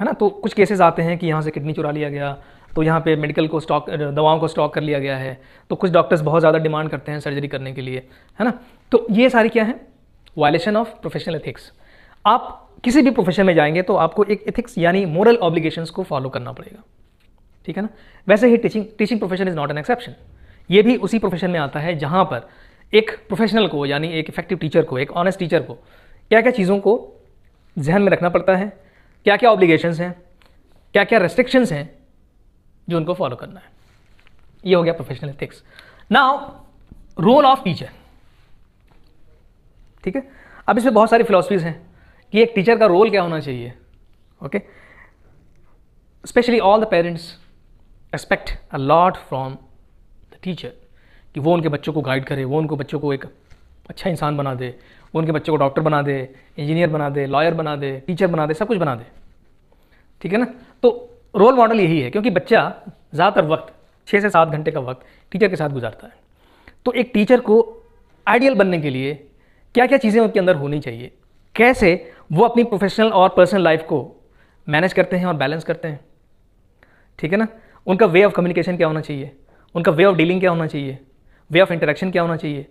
है ना तो कुछ केसेस आते हैं कि यहाँ से किडनी चुरा लिया गया तो यहाँ पे मेडिकल को स्टॉक दवाओं को स्टॉक कर लिया गया है तो कुछ डॉक्टर्स बहुत ज़्यादा डिमांड करते हैं सर्जरी करने के लिए है ना तो ये सारी क्या है वायलेशन ऑफ प्रोफेशनल एथिक्स आप किसी भी प्रोफेशन में जाएंगे तो आपको एक एथिक्स यानी मोरल ऑब्लिगेशन को फॉलो करना पड़ेगा ठीक है ना वैसे ही teaching teaching profession is not an exception ये भी उसी प्रोफेशन में आता है जहाँ पर एक प्रोफेशनल को यानी एक इफेक्टिव टीचर को एक ऑनेस्ट टीचर को क्या क्या चीज़ों को जहन में रखना पड़ता है क्या क्या ऑब्लिगेशंस हैं क्या क्या रेस्ट्रिक्शंस हैं जो उनको फॉलो करना है ये हो गया professional ethics now role of teacher ठीक है अब इसमें बहुत सारी फिलोसफीज हैं कि एक टीचर का रोल क्या होना चाहिए okay specially all the parents expect a lot from the teacher कि वो उनके बच्चों को गाइड करे वो उनको बच्चों को एक अच्छा इंसान बना दे वो उनके बच्चों को डॉक्टर बना दे इंजीनियर बना दे लॉयर बना दे टीचर बना दे सब कुछ बना दे ठीक है ना तो रोल मॉडल यही है क्योंकि बच्चा ज़्यादातर वक्त छः से सात घंटे का वक्त टीचर के साथ गुजारता है तो एक टीचर को आइडियल बनने के लिए क्या क्या चीज़ें उनके अंदर होनी चाहिए कैसे वो अपनी प्रोफेशनल और पर्सनल लाइफ को मैनेज करते हैं और बैलेंस करते हैं ठीक है ना उनका वे ऑफ कम्युनिकेशन क्या होना चाहिए उनका वे ऑफ डीलिंग क्या होना चाहिए वे ऑफ इंटरेक्शन क्या होना चाहिए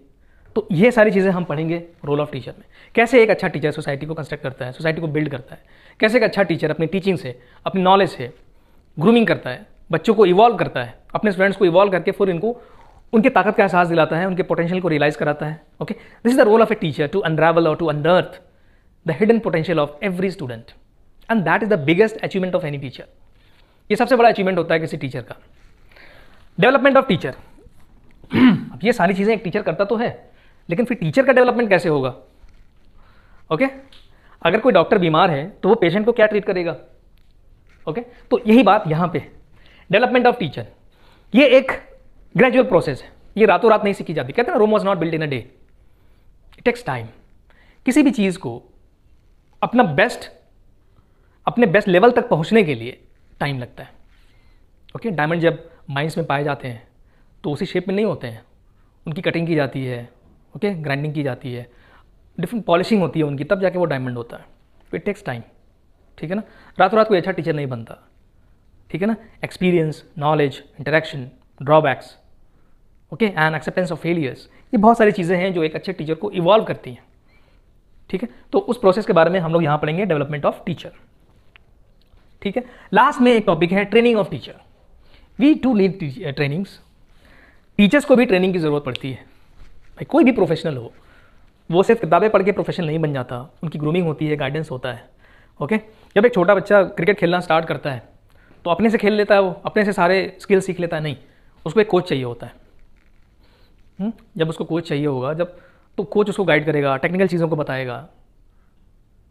तो ये सारी चीज़ें हम पढ़ेंगे रोल ऑफ टीचर में कैसे एक अच्छा टीचर सोसाइटी को कंस्ट्रक्ट करता है सोसाइटी को बिल्ड करता है कैसे एक अच्छा टीचर अपनी टीचिंग से अपनी नॉलेज से ग्रूमिंग करता है बच्चों को इवॉल्व करता है अपने स्टूडेंट्स को इवॉल्व करके फिर इनको उनके ताकत का एहसास दिलाता है उनके पोटेंशियल को रियलाइज कराता है okay this is the role of a teacher to unravel और to unearth the hidden potential of every student and that is the biggest achievement of any teacher ये सबसे बड़ा अचीवमेंट होता है किसी टीचर का डेवलपमेंट ऑफ टीचर अब ये सारी चीज़ें एक टीचर करता तो है लेकिन फिर टीचर का डेवलपमेंट कैसे होगा ओके अगर कोई डॉक्टर बीमार है तो वो पेशेंट को क्या ट्रीट करेगा ओके तो यही बात यहाँ पे डेवलपमेंट ऑफ टीचर ये एक ग्रेजुअल प्रोसेस है ये रातों रात नहीं सीखी जाती कहते ना Rome was not build in a day it takes time किसी भी चीज़ को अपना बेस्ट अपने बेस्ट लेवल तक पहुँचने के लिए टाइम लगता है ओके okay? डायमंड जब माइंस में पाए जाते हैं तो उसी शेप में नहीं होते हैं उनकी कटिंग की जाती है ओके okay? ग्राइंडिंग की जाती है डिफरेंट पॉलिशिंग होती है उनकी तब जाके वो डायमंड होता है तो इट टेक्स टाइम ठीक है ना रातों रात कोई अच्छा टीचर नहीं बनता ठीक है ना experience knowledge interaction drawbacks okay and acceptance of failures ये बहुत सारी चीज़ें हैं जो एक अच्छे टीचर को इवॉल्व करती हैं ठीक है तो उस प्रोसेस के बारे में हम लोग यहाँ पढ़ेंगे डेवलपमेंट ऑफ टीचर ठीक है लास्ट में एक टॉपिक है training of teacher we too need trainings teachers को भी ट्रेनिंग की ज़रूरत पड़ती है भाई कोई भी प्रोफेशनल हो वो सिर्फ किताबें पढ़ के प्रोफेशनल नहीं बन जाता उनकी ग्रूमिंग होती है गाइडेंस होता है ओके जब एक छोटा बच्चा क्रिकेट खेलना स्टार्ट करता है तो अपने से खेल लेता है वो अपने से सारे स्किल सीख लेता है नहीं उसको एक कोच चाहिए होता है हुँ? हम्म? जब उसको कोच चाहिए होगा जब तो कोच उसको गाइड करेगा टेक्निकल चीज़ों को बताएगा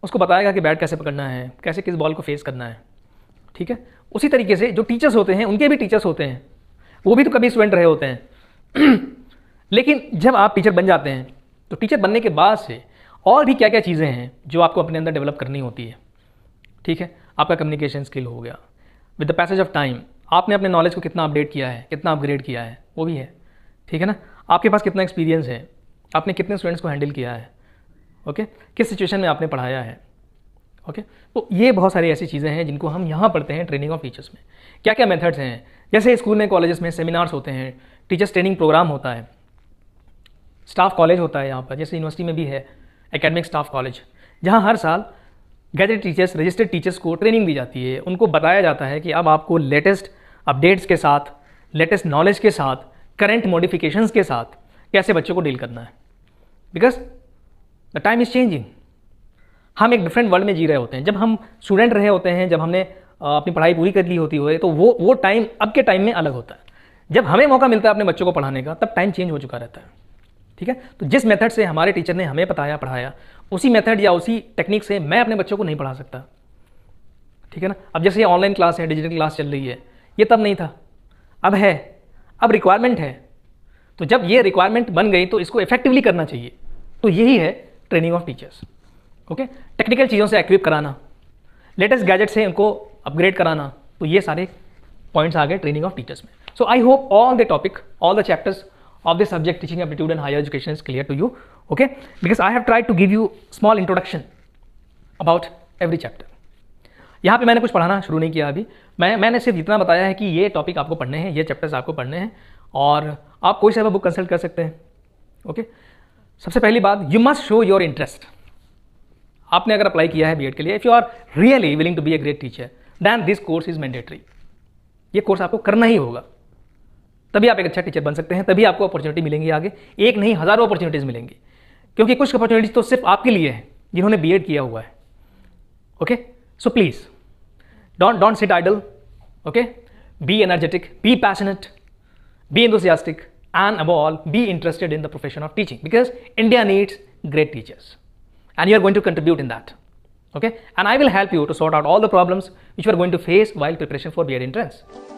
उसको बताएगा कि बैट कैसे पकड़ना है कैसे किस बॉल को फेस करना है ठीक है उसी तरीके से जो टीचर्स होते हैं उनके भी टीचर्स होते हैं वो भी तो कभी स्टूडेंट रहे होते हैं लेकिन जब आप टीचर बन जाते हैं तो टीचर बनने के बाद से और भी क्या क्या चीज़ें हैं जो आपको अपने अंदर डेवलप करनी होती है ठीक है आपका कम्युनिकेशन स्किल हो गया with the passage of time आपने अपने नॉलेज को कितना अपडेट किया है कितना अपग्रेड किया है वो भी है ठीक है ना आपके पास कितना एक्सपीरियंस है आपने कितने स्टूडेंट्स को हैंडल किया है ओके किस सिचुएशन में आपने पढ़ाया है ओके तो ये बहुत सारी ऐसी चीज़ें हैं जिनको हम यहाँ पढ़ते हैं ट्रेनिंग ऑफ टीचर्स में क्या क्या मेथड्स हैं जैसे स्कूल में कॉलेजेस में सेमिनार्स होते हैं टीचर्स ट्रेनिंग प्रोग्राम होता है स्टाफ कॉलेज होता है यहाँ पर जैसे यूनिवर्सिटी में भी है एकेडमिक स्टाफ कॉलेज जहाँ हर साल गैजेट टीचर्स रजिस्टर्ड टीचर्स को ट्रेनिंग दी जाती है उनको बताया जाता है कि अब आपको लेटेस्ट अपडेट्स के साथ लेटेस्ट नॉलेज के साथ करेंट मॉडिफिकेशंस के साथ कैसे बच्चों को डील करना है because the time is changing हम एक डिफरेंट वर्ल्ड में जी रहे होते हैं जब हम स्टूडेंट रहे होते हैं जब हमने अपनी पढ़ाई पूरी कर ली होती है तो वो वो टाइम अब के टाइम में अलग होता है जब हमें मौका मिलता है अपने बच्चों को पढ़ाने का तब टाइम चेंज हो चुका रहता है ठीक है तो जिस मेथड से हमारे टीचर ने हमें बताया पढ़ाया उसी मेथड या उसी टेक्निक से मैं अपने बच्चों को नहीं पढ़ा सकता ठीक है ना अब जैसे ये ऑनलाइन क्लास है डिजिटल क्लास चल रही है ये तब नहीं था अब है अब रिक्वायरमेंट है तो जब ये रिक्वायरमेंट बन गई तो इसको इफेक्टिवली करना चाहिए तो यही है training of teachers okay technical चीज़ों से एक्विप कराना लेटेस्ट गैजेट से उनको अपग्रेड कराना तो ये सारे पॉइंट्स आ गए ट्रेनिंग ऑफ टीचर्स में so I hope all the topic all the chapters of the subject teaching aptitude and higher education is clear to you okay because i have tried to give you small introduction about every chapter यहाँ पे मैंने कुछ पढ़ाना शुरू नहीं किया अभी मैं मैंने सिर्फ इतना बताया है कि ये टॉपिक आपको पढ़ने हैं ये चैप्टर्स आपको पढ़ने हैं और आप कोई सा बुक कंसल्ट कर सकते हैं ओके सबसे पहली बात you must show your interest आपने अगर अप्लाई किया है बीएड के लिए if you are really willing to be a great teacher then this course is mandatory ये कोर्स आपको करना ही होगा तभी आप एक अच्छा टीचर बन सकते हैं तभी आपको अपॉर्चुनिटी मिलेंगी आगे एक नहीं हज़ारों अपॉर्चुनिटीज़ मिलेंगी क्योंकि कुछ अपॉर्चुनिटीज तो सिर्फ आपके लिए हैं जिन्होंने बी किया हुआ है okay so please don't don't sit idle okay be energetic be passionate be enthusiastic and above be interested in the profession of teaching because India needs great teachers and you are going to contribute in that okay and I will help you to sort out all the problems which are going to face while preparation for B Ed entrance